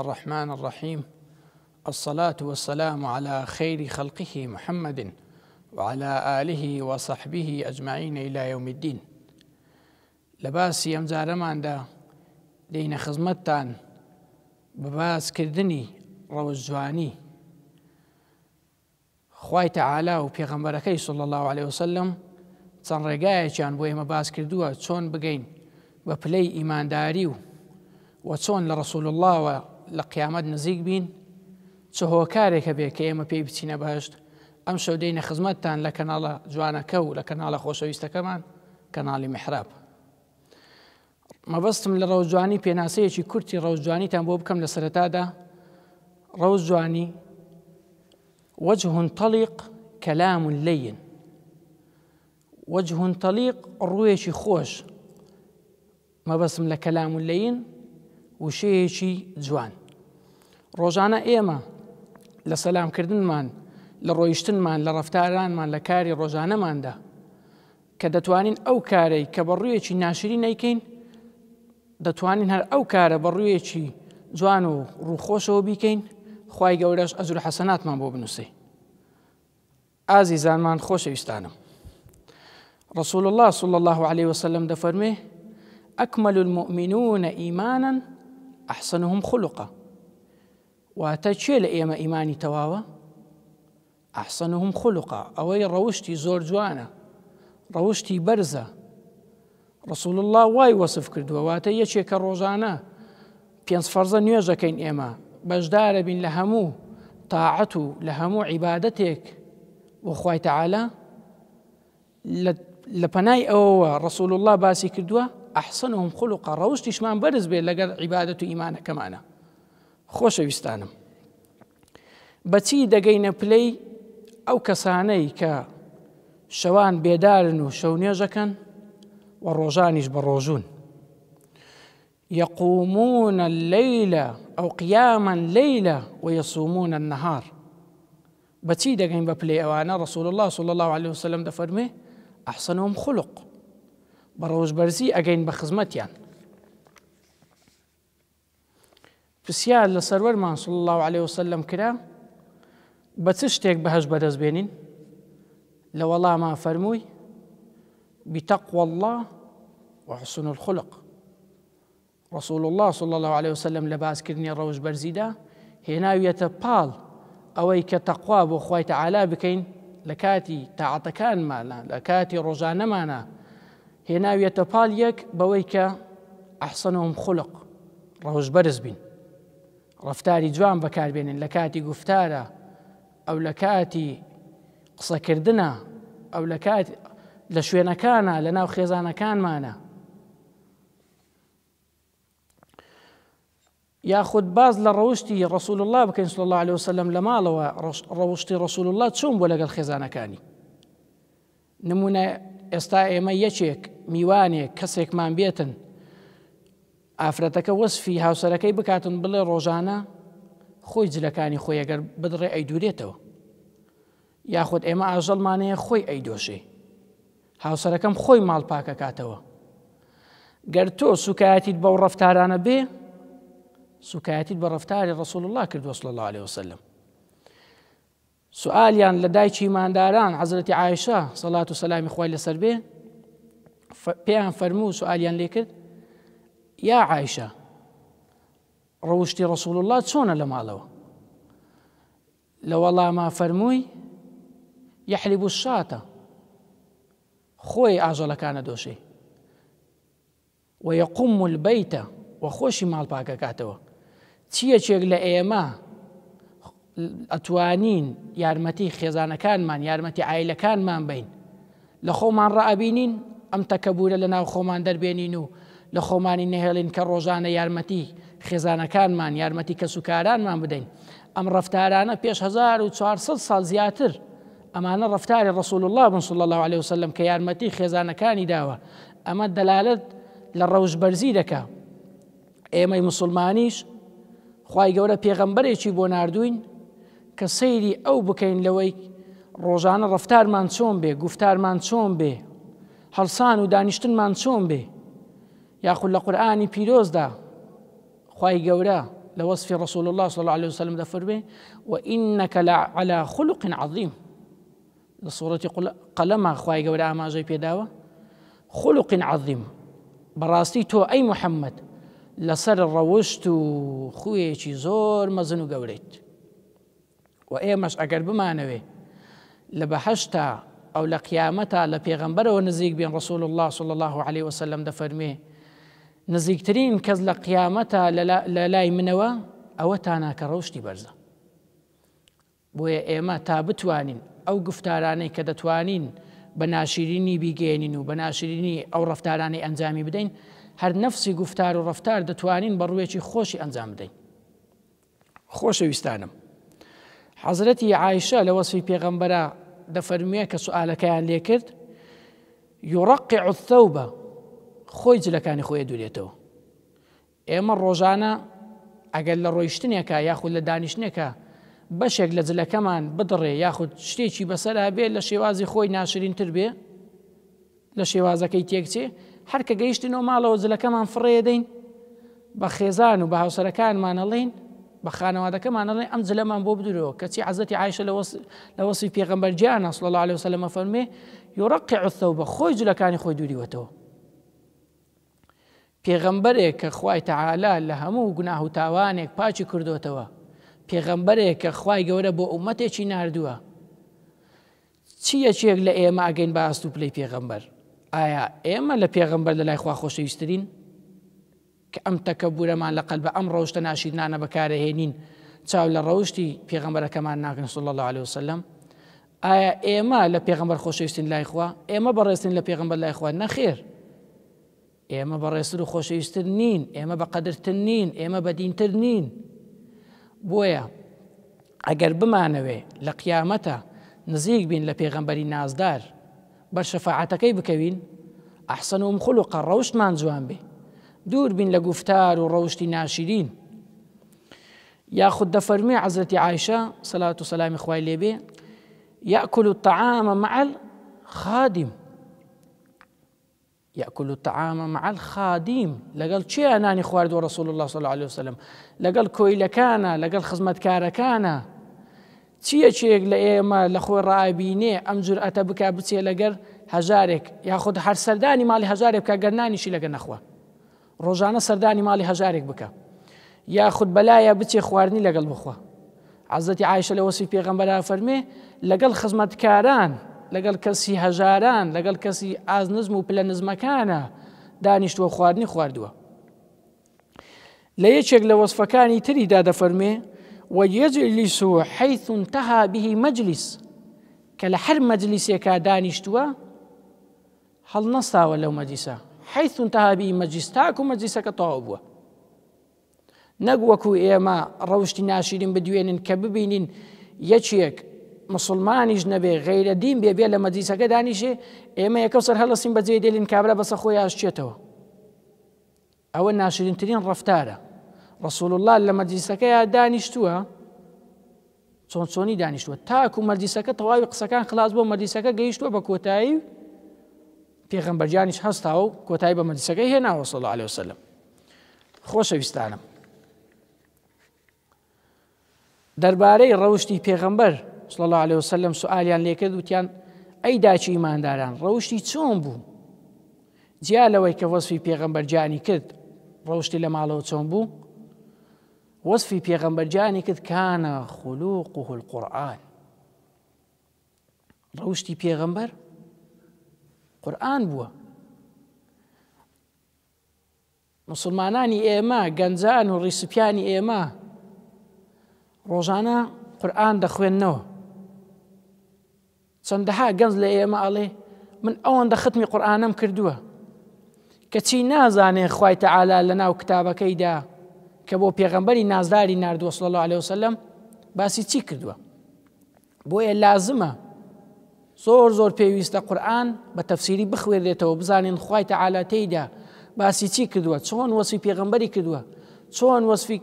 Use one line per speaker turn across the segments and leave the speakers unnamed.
الرحمن الرحيم الصلاة والسلام على خير خلقه محمد وعلى آله وصحبه أجمعين إلى يوم الدين لباس يمزار ماندا دين خزمتان بباس كردني روزواني خوي تعالى و پێغەمبەرەکەی الله عليه وسلم چەند ڕێگایەکیان بۆ ئێمە باس كردوا چۆن بگەین وبلي إيمان داريو و لرسول الله لە قیامەت نزیک بین چه هۆکارێکە بێ کە ئێمە پێی بچینە بەهشت ئەم شەودەینە خزمەتتان لە کەناڵە جوانەکە و لە کەناڵە خۆشەویستەکەمان کەناڵی محراب. مەبەستم لە ڕەوجوانی پێناسەیەکی کورتی ڕەوجوانیتان بۆ بکەم لە سەرەتادا ڕەوجوانی وجه طليق كلام لين وجه طليق ڕوویەکی خۆش مەبەسم لە کەلام لین وشەیەکی جوان. ڕۆژانە ئێمە لە سەلامکردنمان لە ڕۆیشتنمان لە ڕفتارانمان لە کاری ڕۆژانەماندا کە دەتوانین ئەو کارەی کە بەڕوویەکی ناشری نیکەین دەتوانین هەر ئەو کارە بەڕوویەکی جوان و ڕووخۆشەوە بیکەین خی گەورەش ئەزور حەسەناتمان بۆ بنووسی. ئازی زانمان خۆشەویستانم. رسول الله صلى الله عليه وسلم دفرمه أكمل المؤمنون إيمانا أحسنهم خلقا واتە إيما إيماني تواوا أحسنهم خلقا أوي روشتي زور جوانا روشتي جوانە رسول الله واي وصف كردوا واتي يشيك ڕۆژانە پێنج فەرزە نيوزا كين إيما بجدار بن لهمو طاعته لهمو عبادتك وخوي تعالى لبناي أو رسول الله باسي کردووە احسنهم خولوقا ڕەوشتیشمان بەرز برز بي عیباەت عبادة ئیمانەکەمانە كمانا خوش دەگەینە پلەی دقينا بلي او كساني بێدارن شوان بيدارن و ڕۆژانیش والروجانيش ڕۆژون يقومون الليلة أو قياما ليلة ويصومون النهار بتي دقين ببلي أوانا رسول الله صلى الله عليه وسلم دفرمي أحسنهم خلق بروز برزي اگين بخزمت يان پرسیار لسرور سەروەرمان صلى الله عليه وسلم کرا بە بهج برز بينين لو الله ما فرموي بتقوى الله وحسن الخلق رسول الله صلى الله عليه وسلم لباس كرني الروج برزيدا هنا يتبال أو کە تقوى بخوي تعالى بكين لكاتي تعطكان کاتی لكاتي لە کاتی هنا پاڵ بويك أحسنهم خلق ئەحسنەوەم خولق ڕەوش بەرز جوان بكار بين لكاتي گفتارە أو لكاتي قصة كردنا أو لكاتي لشوينا كانا لنا وخيزانا كان مانا ياخد باز لروشتي رسول الله بكين صلى الله عليه وسلم لما روشتي رسول ڕسول الله چۆن بۆ لەگەڵ كاني نمونا ئێستا ئێمە یەکێک میوانێک کەسێکمان بێتن ئافرەتەکە وەسفی هاوسەرەکەی بکاتن بڵێ ڕۆژانە خۆی جلەکانی خۆیەگەر بدڕێ ئەی دوورێتەوە یاخود ئێمە ئاژەڵمانەیە خۆی ئەی دۆشی هاوسەرەکەم خۆی ماڵ پاکە کاتەوە گەر تۆ سوکایەتیت بەو ڕفتارانە بێ سوکایەتیت بە ڕفتاری ڕسول الله کرد وەسڵ الله عليه وسلم سوالیان لە دایکی مانداران حەزرەتی عیشە سەڵات و سەسلامی خۆی لەسەر بێ پێیان فەرموو سوالیان لێ کرد یا عیشە ڕەوشتی ڕسوول الله چۆنە لە ماڵەوە لە وەڵاما فەرمووی یحلیب و شاتە خۆی ئاژەلەکانە دۆشێ و یەقوم البەیتە و خۆشی ماڵ پاکە کاتەوە چیەکێک لە ئێمە ئەتوانین یارمەتی خێزانەکانمان یارمەتی ئایلەکانمان بین لە خۆمان ڕائبینین ئەم تەکەبورە لە ناو خۆمان دەربێنین و لە خۆمانی نەهێڵین کە ڕۆژانە یارمەتی خێزانەکانمان یارمەتی کەسوکارانمان بدەین ئەم ڕفتارانە پێش 1400 سال زیاتر ئەمانە ڕفتاری ڕسول الله بن صل الله عليه وسلم کە یارمەتی خێزانەکانی داوە ئەمە دەلالت لە ڕەوژبەرزی دەکا ئێمەی مسلمانیش خی گەورە پێغەمبەرێکی بۆ نردوین كسيري أو بكين بکەین لەوەی رفتار ڕفتارمان چۆن بێ گفتارمان چۆن بێ هەڵسان و دانیشتنمان چۆن بێ یاخود لە قورآانی پیرۆزدا دا گەورە لە لوصف رسول الله صلى الله عليه وسلم دەفەرمێ وإنك على خلق عظيم لصورة قلم قەلەما خی ما جاي پێداوە خلق عظيم براستي تو أي محمد لسر روشتو خوي خویەکی زور مزنو و و ئێمەش ئەگەر بمانەوێ لە بەهشتا ئەو لە قیامەتا لە پێغمبەرەوە نزیک بێن ڕسول الله صل الله عليه وسلم دەفەرمێ نزیکترین کەس لە قیامەتا لە لای منەوە ئەوە تاناکە ڕەشتی بەرزە بۆیە ئێمە تا بتوانین ئەو گفتارانەی کە دەتوانین بە ناشرینی بیگەێنین و بە ناشرینی ئەو ڕفتارانەی ئەنجامی بدەین هەر نفسی گفتار و ڕفتار دەتوانین بە ڕوێکی خۆشی ئەنجام بدەین خۆشەویستانم حەزرەتی عیشە لە وەسی پێغەمبەرە دەفەرمیە کە سوالەکەیان لێ کرد یڕقی عوتە بە خۆی جلەکانی خۆی دوورێتەوە ئێمە ڕۆژانە ئەگەر لە ڕۆیشتنێکە یاخود لە دانیشتێکە بەشێک لە جلەکەمان بدڕێ یاخود شتێکی بەسەرا بێ لە شێوازی خۆی ناشرینتر بێ لە شێوازەکەی تێکچێ هەرکە گەیشتنەوە ماڵەوە جلەکەمان فڕێدەین بە خێزان و بە هاوسەرەکانمانەڵین بە خانەوادەکەمانەڵێ ئەم جلەمان بۆ بدرەوە کەچی عزەتی عیش لە وەسی پێغمبەر جیانە سڵ الله عليه وسلمە فەرمێ یۆڕقی عوتەوە بە خۆی جلەکانی خۆی دووریوەتەوە. پێغەمبەرێک کە خوای تەعالا لە هەموو گوناه و تاوانێک پاچی کردوتەوە پێغەمبەرێک کە خوای گەورە بۆ عومەتێکی نردووە چیەکێک لە ئێمە ئاگەین بە ئاست و پلەی پێغەمبەر ئایا ئێمە لە پێغەمبەر لە لای خوا خۆشەویستترین کە ئەم تەکەبورەمان لە قەلبە ئەم ڕەوشتە ناشیدنانە بەکارەهێنین چاو لە ڕەوشی پێغەمبەرەکەمان ناکەن سڵ الله عليه وسلم ئایا ئێمە لە پێغمبەر خۆشەویستین لایخوا ئێمە بەڕێستین لە پێغمبەر لایخوا نەخێر ئێمە بەڕێستر و خۆشەویستتر نین ئێمە بە قەدرتر نین ئێمە بەدینتر نین بۆیە ئەگەر بمانەوێ لە قیامەتە نزیک بین لە پێغەمبەری نازدار بەر شەفاعەتەکەی بکەوین ئەحسن و مخل و قەڕەوشمان جوان بێ دور بین لە گفتار و ياخد ناشرین یاخود دەفەرمی صلاة عیشە سەلات و يأكل خوای لێبێ یاکل و تەعامە مع خادیم یاکل و تەعامە معل خادیم لەگەڵ چیە نانی خوارد ڕسول الله صلی عليه وسلم لەگەڵ کۆیلەکانە لەگەڵ خزمەتکارەکانە چیەکێک لە ئێمە لە خۆی ڕابینێ ئەم جورئەتە بک بچێ لەگەر هەژارێک یاخود هەرسەردانی ماڵی هەژارێک کە گەرنانیشی لەگە نەخواە ڕۆژانە سەردانی ماڵی هەژارێک بکە یا خود بەلایە بچێ خواردنی لەگەڵ بخوا عزەتی عیشە لە وەسی پێغمبەرا فەرمێ لەگەڵ خزمەتکاران لەگەڵ کەسی هەژاران لەگەڵ کەسی ئاز نزم و پلە نزمەکانە دانیشتوە خواردنی خواردووە لە یەکێک لە وەصفەکانی تریدا دەفەرمێ وەجێجلیس و حيث انتها به مجلس کە لە هەر هل دانیشتووە هەڵ نەستاوە لەو حيث انتهى به مەجلیس تاکو مەجلیسەکە تەواو بووە نەک وەکو ئێمە ڕەوشی ناشرین بدوێنن کە ببینین یەکێک مسلمانیش نەبێ غیرە دین بێبێ لە مەجلیسەکە دانیشێ ئێمە یەکە سەر هەڵسیم بەجێ دێلین کابرا بەسە خۆی یاشچێتەوە ئەوە ناشرینترین ڕفتارە ڕسول الله لە مەجلیسەکەیان دانیشتووە چۆن چۆنی دانیشتوە تاکو مەجلیسەکە تەواوی خلاص بو مەجلیسەکە گەیشتووە بكوتايو پێغەمبەرجانیش هەستاوە و کۆتایی بە مەدیسەکەی هێناوە سەڵ عليه وسلم خۆشەویستانم دەربارەی ڕەوشی پێغەمبەر سڵ الله عليه وسلم سوالیان لێکرد وتیان ئەی داچی ئیمانداران ڕەوشی چۆن بوو جیا لەوەی کە وەصفی پێغەمبەرجانی کرد ڕەوشی لە ماڵەوە چۆن بوو وەصفی پێغەمبەرجانی کرد کانە خولوق و القورآن ڕەوشی پێغەمبەر قورآن بووە مسلمانانی ئێمە گەنجان و ڕیسپیانی ئێمە ڕۆژانە قورآن دەخوێندنەوە چەندەها گەنج لە ئێمە ئەڵێ من ئەوەندە ختمی قورآانم کردووە کە چی نازانێ خوایتە ئالا لە ناو کتابەکەیدا کە بۆ پێغەمبەری نازداری نردووە سڵ الله عليه وسلم باسی چی کردووە بۆیە لازمە زۆر زۆر پێویستە قورآن بە تەفسیری بخوێنێتەوە بزانین خی تەعاالەتەیدا باسی چی کردووە چۆن وەسی پێغمبەری کردووە چۆن وەسفی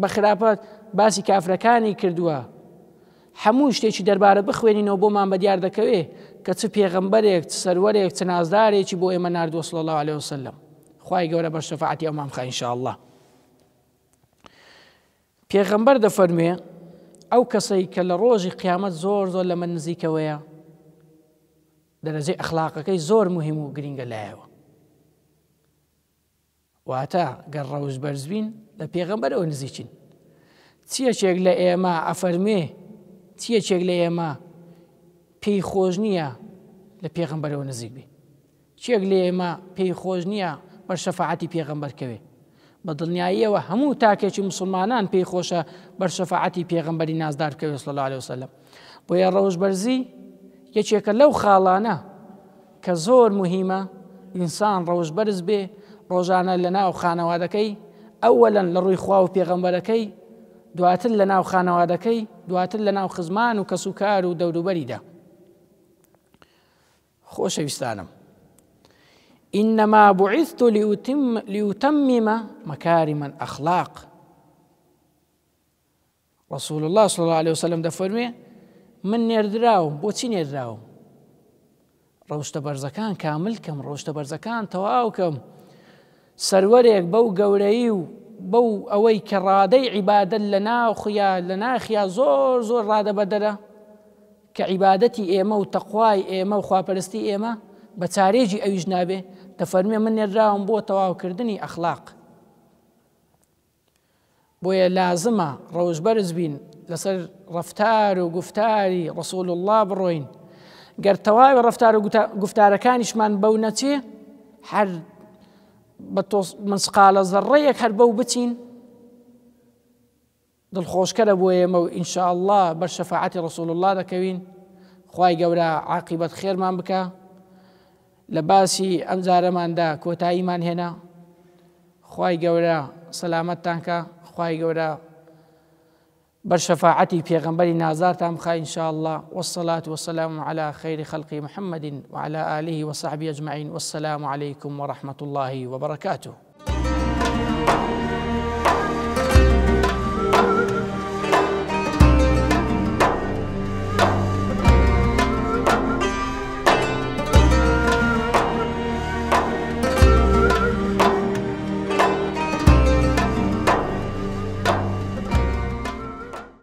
بە خراپەت باسی کافرەکانی کردووە هەموو شتێکی دەربارە بخوێنینەوە بۆمان بە دیار دەکەوێ کە چ پێغمبەرێک سەرەرێک چ نازدارێکی بۆ ئێمە نردوە سڵ الله عليه وسلم خی گەورە بە شفاعتی ئەمان خە انشاءله پێغمبەر دەفەرموێ ئەو کەسەی کە لە ڕۆژی قیامەت زۆر زۆر لە من نزیکەوەیە دەرەجەی ئەخلاقەکەی زۆر مهم و گرینگە لایەوە واتە گەڕ ڕەوز بەرزبین لە پێغەمبەرەوە نزیچین چیەکێک لە ئێمە ئەفەرمێ چیەکێک لە ئێمە پێی خۆش نییە لە پێغمبەرەوە نزیک بێ چێک لە ئێمە پێی خۆش نییە بەرشەفاعتی پێغمبەرکەوێ بە دڵنیاییەوە هەموو تاکێکی مسلمانان پێی خۆشە بەرشەفاعتی پێغمبەری نازدارکەوێ سڵ لە وسلم بۆیە ڕەوش بەرزی یەکێکە لەو خاڵانە کە زۆر مهمە ئینسان ڕۆژبەرز بێ ڕۆژانە لە ناو خانەوادەکەی ئەوەلەن لە ڕووی خوا و پێغەمبەرەکەی دواتر لە ناو خانەوادەکەی دواتر لە ناو خزمان و کەسوکار و دەوروبەریدا. خۆشەویستانم. إنما بعثت لأتم, لأتمم مكارم الأخلاق رسول الله صلى الله عليه وسلم دفرمي من نێردراوم بۆچی نێردراوم ڕۆشتە بەرزەکان کامل کەم ڕۆشتە بەرزەکان تەواوکەم سەرەرێک بەو گەورەی و بەو ئەوەی کە ڕادەی عیبادت لە ناوخیا لە ناخیا زۆر زۆر ڕادە بەدەرە کە عیبادەتی ئێمە و تەخوای ئێمە و خواپەرستی ئێمە بە چارێژی ئەویش نابێ دەفەرمێ من نێراوم بۆ تەواوکردنی ئەخلاق بۆیە لازمە ڕۆژبەرز بین لسر رفتار وقفتاري رسول الله بروين گەر تەواوی ڕفتار و كانش بەو بونتي هەر بە منسقالە زەڕەیەک هەر بەو بچین دڵخۆشکەرە بۆ ئێمە إن شاء الله شەفاعتی رسول الله دەکەوین خی گەورە عقیبەت خێرمان بکە لە باسی ئەمجارەماندا کۆتاییمان هێنا خی گەورە سەلامەتتانکە خواي قولا برشفاعتي غنبري نازار تامخا إن شاء الله والصلاة والسلام على خير خلق محمد وعلى آله وصحبه أجمعين والسلام عليكم ورحمة الله وبركاته